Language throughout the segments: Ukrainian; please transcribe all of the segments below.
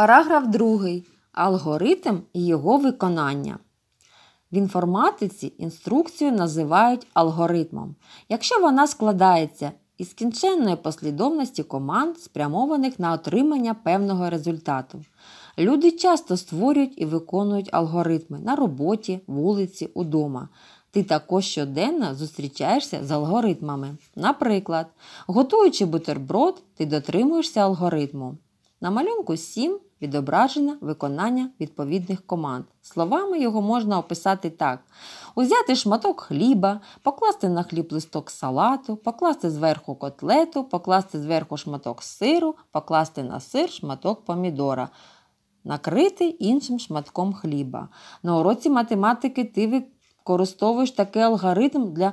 Параграф 2. Алгоритм і його виконання. В інформатиці інструкцію називають алгоритмом, якщо вона складається із кінченної послідовності команд, спрямованих на отримання певного результату. Люди часто створюють і виконують алгоритми на роботі, вулиці, удома. Ти також щоденно зустрічаєшся з алгоритмами. Наприклад, готуючи бутерброд, ти дотримуєшся алгоритму. На малюнку 7 відображення виконання відповідних команд. Словами його можна описати так: узяти шматок хліба, покласти на хліб листок салату, покласти зверху котлету, покласти зверху шматок сиру, покласти на сир шматок помідора. Накрити іншим шматком хліба. На уроці математики ти використовуєш такий алгоритм для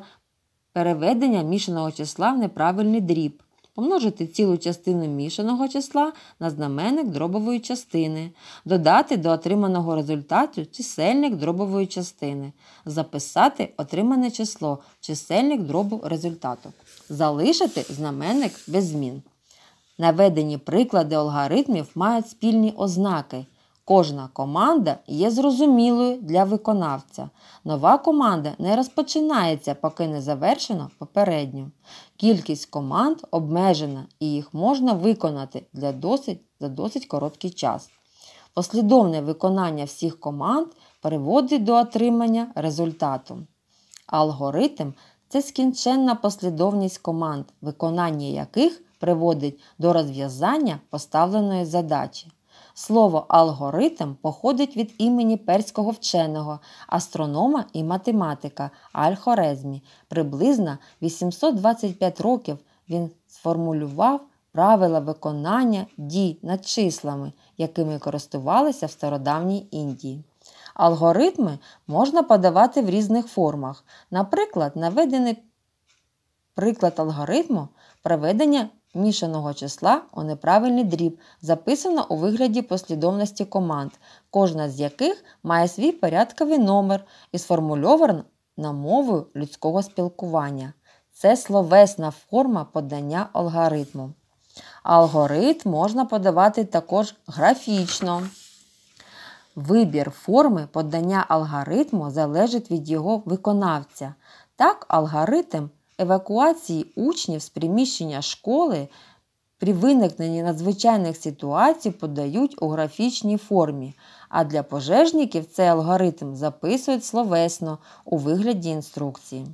переведення мішаного числа в неправильний дріб помножити цілу частину мішаного числа на знаменник дробової частини, додати до отриманого результату чисельник дробової частини, записати отримане число, чисельник дробу результату, залишити знаменник без змін. Наведені приклади алгоритмів мають спільні ознаки. Кожна команда є зрозумілою для виконавця. Нова команда не розпочинається, поки не завершено попередню. Кількість команд обмежена і їх можна виконати для досить, за досить короткий час. Послідовне виконання всіх команд приводить до отримання результату. Алгоритм це скінченна послідовність команд, виконання яких приводить до розв'язання поставленої задачі. Слово алгоритм походить від імені перського вченого, астронома і математика Аль-Хорезмі. Приблизно 825 років він сформулював правила виконання дій над числами, якими користувалися в стародавній Індії. Алгоритми можна подавати в різних формах. Наприклад, наведений приклад алгоритму проведення мішаного числа у неправильний дріб, записано у вигляді послідовності команд, кожна з яких має свій порядковий номер і сформульована мовою людського спілкування. Це словесна форма подання алгоритму. Алгоритм можна подавати також графічно. Вибір форми подання алгоритму залежить від його виконавця. Так, алгоритм евакуації учнів з приміщення школи при виникненні надзвичайних ситуацій подають у графічній формі, а для пожежників цей алгоритм записують словесно у вигляді інструкції.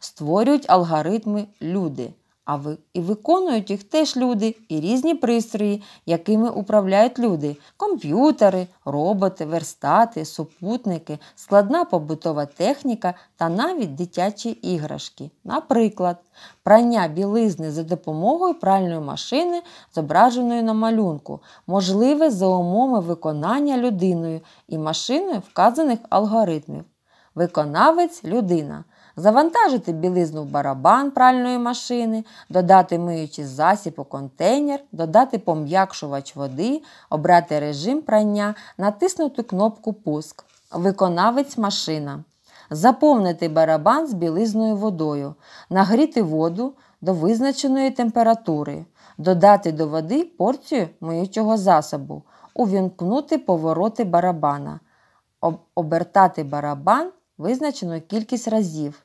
Створюють алгоритми люди. А ви і виконують їх теж люди і різні пристрої, якими управляють люди: комп'ютери, роботи, верстати, супутники, складна побутова техніка та навіть дитячі іграшки. Наприклад, прання білизни за допомогою пральної машини, зображеної на малюнку, можливе за умови виконання людиною і машиною вказаних алгоритмів. Виконавець людина завантажити білизну в барабан пральної машини, додати миючий засіб у контейнер, додати пом'якшувач води, обрати режим прання, натиснути кнопку Пуск, виконавець машина, заповнити барабан з білизною водою, нагріти воду до визначеної температури, додати до води порцію миючого засобу, увімкнути повороти барабана. Обертати барабан визначену кількість разів,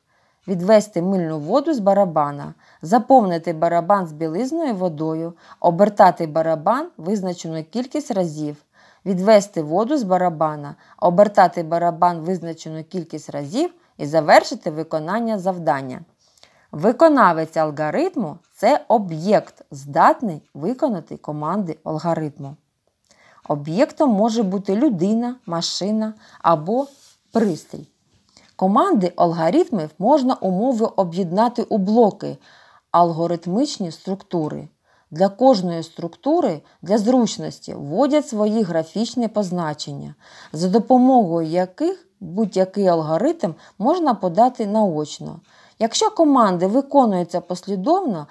відвести мильну воду з барабана, заповнити барабан з білизною водою, обертати барабан визначену кількість разів, відвести воду з барабана, обертати барабан визначену кількість разів і завершити виконання завдання. Виконавець алгоритму це об'єкт, здатний виконати команди алгоритму. Об'єктом може бути людина, машина або пристрій. Команди алгоритмів можна умови об'єднати у блоки, алгоритмичні структури. Для кожної структури для зручності вводять свої графічні позначення, за допомогою яких будь-який алгоритм можна подати наочно. Якщо команди виконуються послідовно,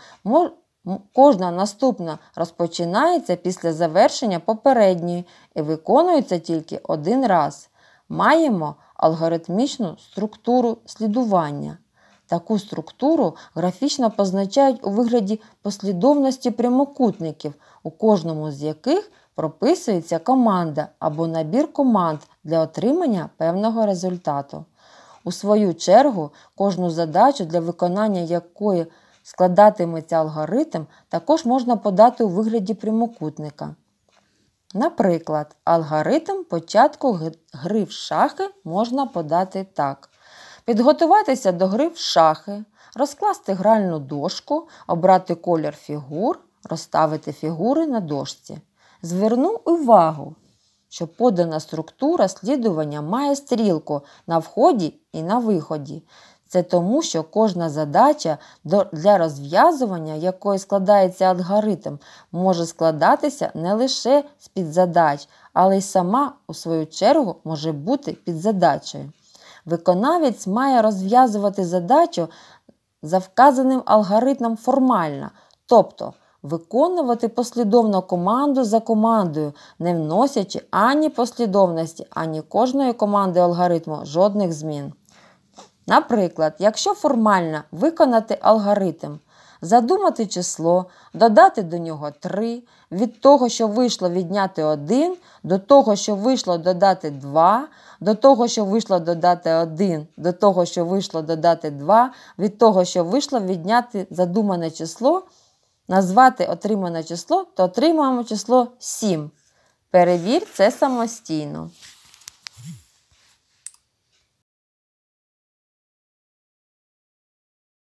кожна наступна розпочинається після завершення попередньої і виконується тільки один раз маємо алгоритмічну структуру слідування. Таку структуру графічно позначають у вигляді послідовності прямокутників, у кожному з яких прописується команда або набір команд для отримання певного результату. У свою чергу, кожну задачу, для виконання якої складатиметься алгоритм, також можна подати у вигляді прямокутника. Наприклад, алгоритм початку гри в шахи можна подати так. Підготуватися до гри в шахи, розкласти гральну дошку, обрати колір фігур, розставити фігури на дошці. Зверну увагу, що подана структура слідування має стрілку на вході і на виході. Це тому, що кожна задача для розв'язування, якої складається алгоритм, може складатися не лише з підзадач, але й сама, у свою чергу, може бути підзадачею. Виконавець має розв'язувати задачу за вказаним алгоритмом формально, тобто виконувати послідовно команду за командою, не вносячи ані послідовності, ані кожної команди алгоритму жодних змін. Наприклад, якщо формально виконати алгоритм, задумати число, додати до нього 3, від того, що вийшло відняти 1, до того, що вийшло додати 2, до того, що вийшло додати 1, до того, що вийшло додати 2, від того, що вийшло відняти задумане число, назвати отримане число, то отримаємо число 7. Перевір це самостійно.